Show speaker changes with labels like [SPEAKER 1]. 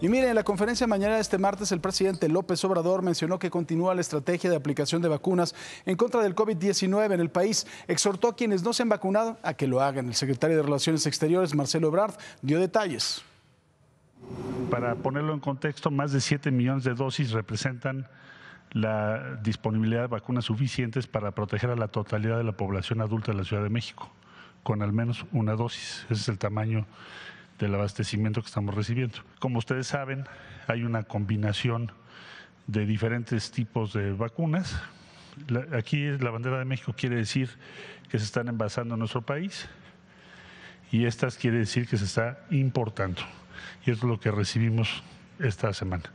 [SPEAKER 1] Y miren, en la conferencia mañana de este martes, el presidente López Obrador mencionó que continúa la estrategia de aplicación de vacunas en contra del COVID-19 en el país. Exhortó a quienes no se han vacunado a que lo hagan. El secretario de Relaciones Exteriores, Marcelo Ebrard, dio detalles.
[SPEAKER 2] Para ponerlo en contexto, más de 7 millones de dosis representan la disponibilidad de vacunas suficientes para proteger a la totalidad de la población adulta de la Ciudad de México, con al menos una dosis. Ese es el tamaño del abastecimiento que estamos recibiendo. Como ustedes saben, hay una combinación de diferentes tipos de vacunas. Aquí la bandera de México quiere decir que se están envasando en nuestro país y estas quiere decir que se está importando. Y es lo que recibimos esta semana.